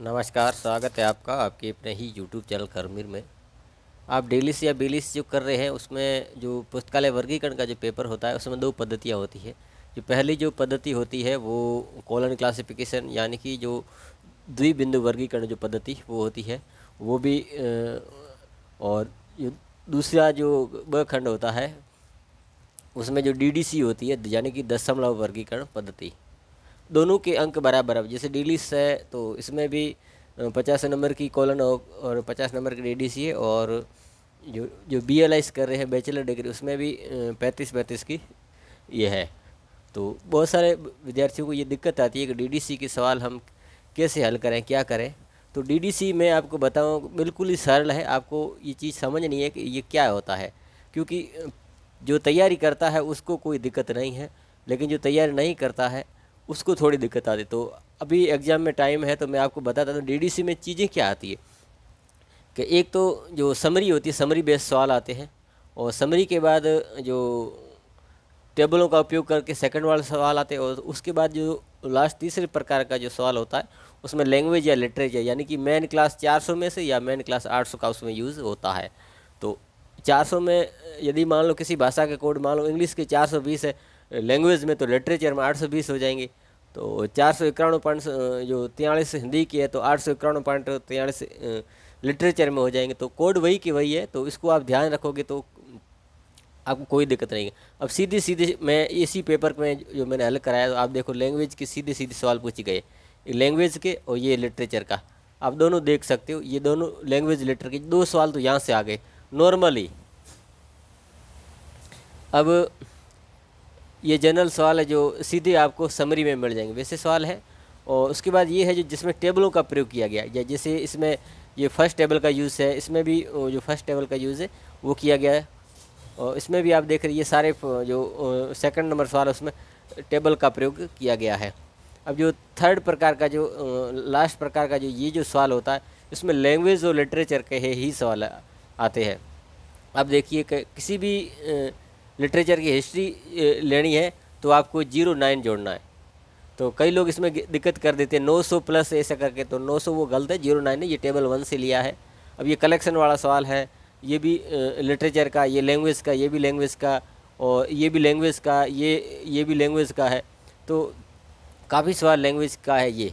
नमस्कार स्वागत है आपका आपके अपने ही यूट्यूब चैनल करमीर में आप डेलिस या बेलिस जो कर रहे हैं उसमें जो पुस्तकालय वर्गीकरण का जो पेपर होता है उसमें दो पद्धतियाँ होती है जो पहली जो पद्धति होती है वो कॉलन क्लासिफिकेशन यानी कि जो द्विबिंदु वर्गीकरण जो पद्धति वो होती है वो भी और दूसरा जो ब खंड होता है उसमें जो डीडीसी होती है यानी कि दशमलव वर्गीकरण पद्धति दोनों के अंक बराबर अब जैसे डी लिस्ट है तो इसमें भी पचास नंबर की कॉलन और पचास नंबर की डी है और जो जो बी एल कर रहे हैं बैचलर डिग्री उसमें भी पैंतीस पैंतीस की ये है तो बहुत सारे विद्यार्थियों को ये दिक्कत आती है कि डीडीसी के सवाल हम कैसे हल करें क्या करें तो डीडीसी में आपको बताऊँ बिल्कुल ही सरल है आपको ये चीज़ समझ नहीं है कि ये क्या होता है क्योंकि जो तैयारी करता है उसको कोई दिक्कत नहीं है लेकिन जो तैयारी नहीं करता है उसको थोड़ी दिक्कत आती तो अभी एग्ज़ाम में टाइम है तो मैं आपको बताता हूँ डीडीसी में चीज़ें क्या आती है कि एक तो जो समरी होती है समरी बेस्ड सवाल आते हैं और समरी के बाद जो टेबलों का उपयोग करके सेकंड वाले सवाल आते हैं और उसके बाद जो लास्ट तीसरे प्रकार का जो सवाल होता है उसमें लैंग्वेज या लिटरेचर यानी कि मैन क्लास 400 में से या मैन क्लास 800 का उसमें यूज़ होता है तो 400 में यदि मान लो किसी भाषा के कोड मान लो इंग्लिश के 420 है लैंग्वेज में तो लिटरेचर में आठ सौ बीस हो जाएंगे तो चार सौ इक्यानवे पॉइंट जो तिरालीस हिंदी की है तो आठ सौ इक्यानवे पॉइंट तिरालीस लिटरेचर में हो जाएंगे तो कोड वही की वही है तो इसको आप ध्यान रखोगे तो आपको कोई दिक्कत नहीं है अब सीधे सीधे मैं इसी पेपर में जो मैंने हल कराया तो आप देखो लैंग्वेज के सीधे सीधे सवाल पूछे गए लैंग्वेज के और ये लिटरेचर का आप दोनों देख सकते हो ये दोनों लैंग्वेज लेटर के दो सवाल तो यहाँ से आ गए नॉर्मली अब ये जनरल सवाल है जो सीधे आपको समरी में मिल जाएंगे वैसे सवाल है और उसके बाद ये है जो जिसमें टेबलों का प्रयोग किया गया या जैसे इसमें ये फर्स्ट टेबल का यूज़ है इसमें भी जो फर्स्ट टेबल का यूज़ है वो किया गया है और इसमें भी आप देख रहे ये सारे जो सेकंड नंबर सवाल उसमें टेबल का प्रयोग किया गया है अब जो थर्ड प्रकार का जो लास्ट प्रकार का जो ये जो सवाल होता है इसमें लैंग्वेज और लिटरेचर के ही सवाल आते हैं अब देखिए किसी भी लिटरेचर की हिस्ट्री लेनी है तो आपको जीरो नाइन जोड़ना है तो कई लोग इसमें दिक्कत कर देते हैं नौ सौ प्लस ऐसा करके तो नौ सौ वो गलत है जीरो नाइन ने ये टेबल वन से लिया है अब ये कलेक्शन वाला सवाल है ये भी लिटरेचर का ये लैंग्वेज का ये भी लैंग्वेज का और ये भी लैंग्वेज का ये ये भी लैंग्वेज का है तो काफ़ी सवाल लैंग्वेज का है ये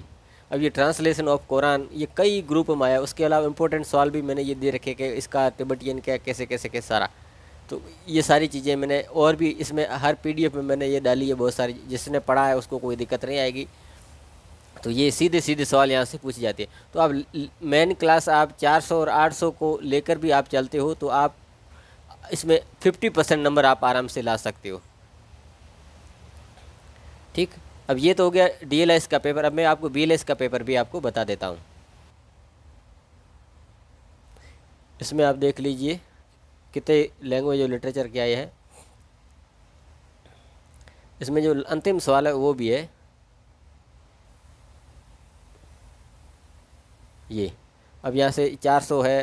अब ये ट्रांसलेशन ऑफ कुरान ये कई ग्रुप में आया उसके अलावा इंपॉर्टेंट सवाल भी मैंने ये दे रखे कि इसका तिब्बतियन क्या कैसे कैसे कैसे सारा तो ये सारी चीज़ें मैंने और भी इसमें हर पी में मैंने ये डाली है बहुत सारी जिसने पढ़ा है उसको कोई दिक्कत नहीं आएगी तो ये सीधे सीधे सवाल यहाँ से पूछे जाते हैं तो आप मेन क्लास आप 400 और 800 को लेकर भी आप चलते हो तो आप इसमें 50 परसेंट नंबर आप आराम से ला सकते हो ठीक अब ये तो हो गया डी का पेपर अब मैं आपको बी का पेपर भी आपको बता देता हूँ इसमें आप देख लीजिए कितने लैंग्वेज और लिटरेचर के आए हैं इसमें जो अंतिम सवाल है वो भी है ये अब यहाँ से 400 है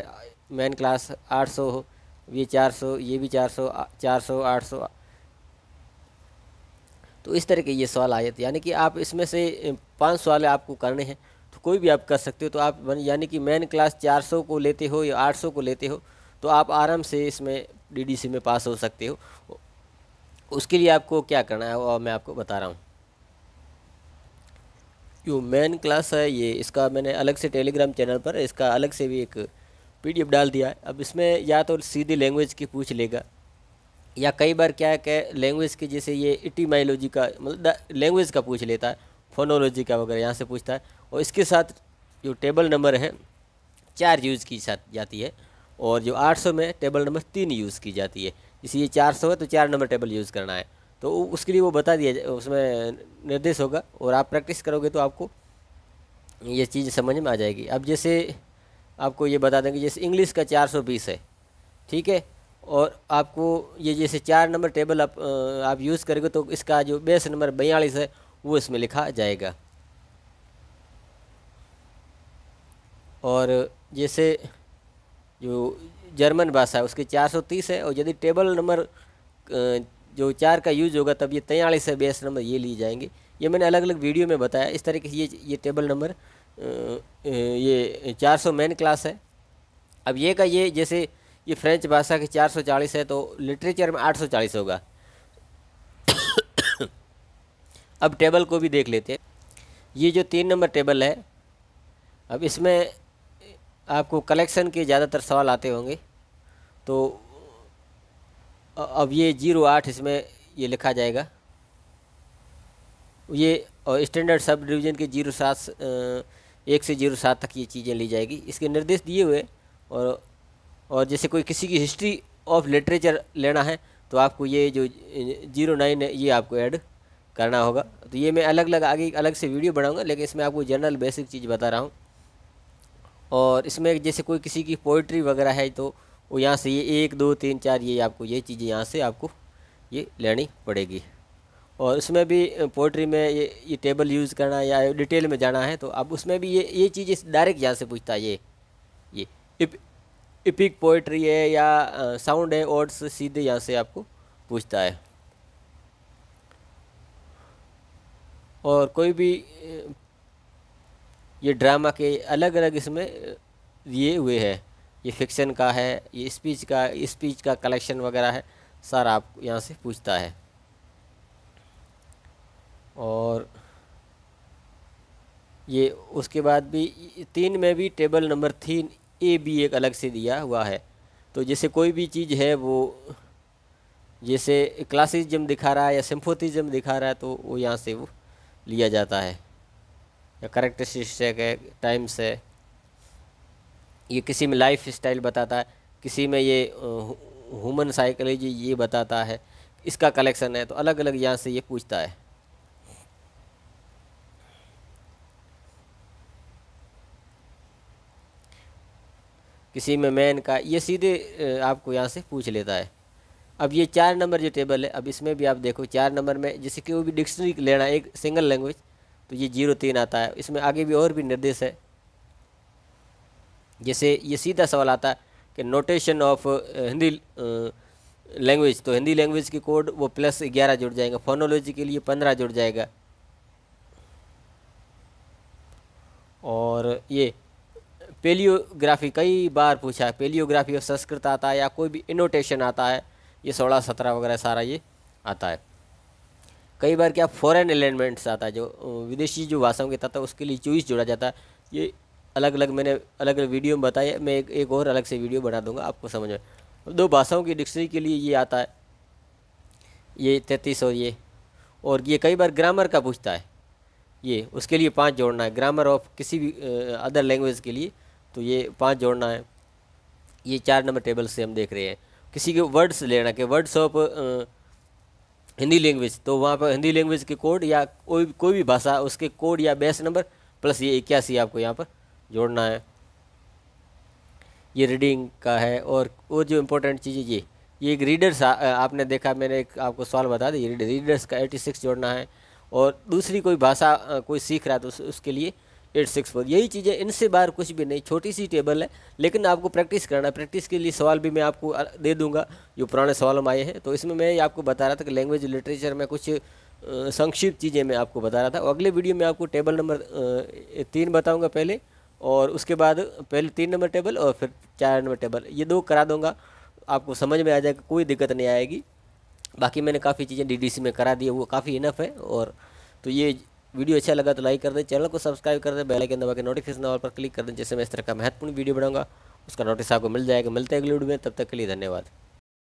मेन क्लास 800 ये 400 ये भी 400 400 800 तो इस तरह के ये सवाल आए थे यानी कि आप इसमें से पांच सवाल आपको करने हैं तो कोई भी आप कर सकते हो तो आप यानी कि मेन क्लास 400 को लेते हो या 800 को लेते हो तो आप आराम से इसमें डीडीसी में पास हो सकते हो उसके लिए आपको क्या करना है और मैं आपको बता रहा हूँ जो मेन क्लास है ये इसका मैंने अलग से टेलीग्राम चैनल पर इसका अलग से भी एक पीडीएफ डाल दिया है अब इसमें या तो सीधी लैंग्वेज की पूछ लेगा या कई बार क्या है कि लैंग्वेज की जैसे ये इटीमाइलोजी का मतलब लैंग्वेज का पूछ लेता है फोनोलॉजी का वगैरह यहाँ से पूछता है और इसके साथ जो टेबल नंबर है चार यूज़ की साथ जाती है और जो 800 में टेबल नंबर तीन यूज़ की जाती है इसलिए 400 है तो चार नंबर टेबल यूज़ करना है तो उसके लिए वो बता दिया उसमें निर्देश होगा और आप प्रैक्टिस करोगे तो आपको ये चीज़ समझ में आ जाएगी अब जैसे आपको ये बता देंगे जैसे इंग्लिश का चार सौ बीस है ठीक है और आपको ये जैसे चार नंबर टेबल आप आप यूज़ करोगे तो इसका जो बेस नंबर बयालीस है वो इसमें लिखा जाएगा और जैसे जो जर्मन भाषा है उसकी 430 है और यदि टेबल नंबर जो चार का यूज होगा तब ये तैयलीस है बेस नंबर ये लिए जाएंगे ये मैंने अलग अलग वीडियो में बताया इस तरीके से ये ये टेबल नंबर ये 400 मेन क्लास है अब ये का ये जैसे ये फ्रेंच भाषा की 440 है तो लिटरेचर में 840 होगा अब टेबल को भी देख लेते हैं ये जो तीन नंबर टेबल है अब इसमें आपको कलेक्शन के ज़्यादातर सवाल आते होंगे तो अब ये जीरो आठ इसमें ये लिखा जाएगा ये और स्टैंडर्ड सब डिवीज़न के जीरो सात एक से जीरो सात तक ये चीज़ें ली जाएगी इसके निर्देश दिए हुए और और जैसे कोई किसी की हिस्ट्री ऑफ लिटरेचर लेना है तो आपको ये जो जीरो नाइन है ये आपको ऐड करना होगा तो ये मैं अलग अलग आगे अलग से वीडियो बनाऊंगा लेकिन इसमें आपको जनरल बेसिक चीज़ बता रहा हूँ और इसमें जैसे कोई किसी की पोइट्री वगैरह है तो वो यहाँ से ये एक दो तीन चार ये आपको ये चीज़ें यहाँ से आपको ये लेनी पड़ेगी और उसमें भी पोइट्री में ये ये टेबल यूज़ करना या डिटेल में जाना है तो अब उसमें भी ये ये चीज़ डायरेक्ट यहाँ से पूछता है ये ये इप, इपिक पोइट्री है या साउंड है ओड्स सीधे यहाँ से आपको पूछता है और कोई भी ये ड्रामा के अलग अलग इसमें दिए हुए है ये फिक्शन का है ये स्पीच का स्पीच का कलेक्शन वगैरह है सारा आप यहाँ से पूछता है और ये उसके बाद भी तीन में भी टेबल नंबर तीन ए बी एक अलग से दिया हुआ है तो जैसे कोई भी चीज़ है वो जैसे क्लासिज्म दिखा रहा है या सिम्फोतिज्म दिखा रहा है तो वो यहाँ से वो लिया जाता है करेक्ट शीशे के टाइम से ये किसी में लाइफ स्टाइल बताता है किसी में ये ह्यूमन साइकोलॉजी ये बताता है इसका कलेक्शन है तो अलग अलग यहाँ से ये पूछता है किसी में मैन का ये सीधे आपको यहाँ से पूछ लेता है अब ये चार नंबर जो टेबल है अब इसमें भी आप देखो चार नंबर में जैसे कि वो भी डिक्शनरी लेना एक सिंगल लैंग्वेज तो ये जीरो तीन आता है इसमें आगे भी और भी निर्देश है जैसे ये सीधा सवाल आता है कि नोटेशन ऑफ हिंदी लैंग्वेज तो हिंदी लैंग्वेज के कोड वो प्लस ग्यारह जुड़ जाएगा फोनोलॉजी के लिए पंद्रह जुड़ जाएगा और ये पेलियोग्राफी कई बार पूछा है पेलियोग्राफी ऑफ संस्कृत आता है या कोई भी इनोटेशन आता है ये सोलह सत्रह वगैरह सारा ये आता है कई बार क्या फॉरेन एलिमेंट्स आता है जो विदेशी जो भाषाओं के तहत उसके लिए चूइस जोड़ा जाता है ये अलग अलग मैंने अलग अलग वीडियो में बताया मैं एक, एक और अलग से वीडियो बना दूंगा आपको समझ में दो भाषाओं की डिक्शनरी के लिए ये आता है ये तैंतीस और ये और ये कई बार ग्रामर का पूछता है ये उसके लिए पाँच जोड़ना है ग्रामर ऑफ किसी भी अदर लैंग्वेज के लिए तो ये पाँच जोड़ना है ये चार नंबर टेबल से हम देख रहे हैं किसी के वर्ड्स लेना के वर्ड्स ऑफ हिंदी लैंग्वेज तो वहाँ पर हिंदी लैंग्वेज के कोड या कोई कोई भी भाषा उसके कोड या बेस नंबर प्लस ये इक्यासी आपको यहाँ पर जोड़ना है ये रीडिंग का है और वो जो इम्पोर्टेंट चीज़ है ये ये एक रीडर्स आपने देखा मैंने एक आपको सवाल बता दी रीडर्स का एटी सिक्स जोड़ना है और दूसरी कोई भाषा कोई सीख रहा है तो उसके लिए एट सिक्स फोर यही चीज़ें इनसे बाहर कुछ भी नहीं छोटी सी टेबल है लेकिन आपको प्रैक्टिस करना है प्रैक्टिस के लिए सवाल भी मैं आपको दे दूंगा जो पुराने सवाल में आए हैं तो इसमें मैं ये आपको बता रहा था कि लैंग्वेज लिटरेचर में कुछ संक्षिप्त चीज़ें मैं आपको बता रहा था अगले वीडियो में आपको टेबल नंबर तीन बताऊँगा पहले और उसके बाद पहले तीन नंबर टेबल और फिर चार नंबर टेबल ये दो करा दूँगा आपको समझ में आ जाएगा कोई दिक्कत नहीं आएगी बाकी मैंने काफ़ी चीज़ें डी में करा दी है वो काफ़ी इनफ है और तो ये वीडियो अच्छा लगा तो लाइक कर दें चैनल को सब्सक्राइब कर दें बेल आइकन दबा के नोटिफिकेशन ऑल पर क्लिक कर दें जैसे मैं इस तरह का महत्वपूर्ण वीडियो बनाऊंगा उसका नोटिस आपको मिल जाएगा मिलते हैं अगले वीडियो में तब तक के लिए धन्यवाद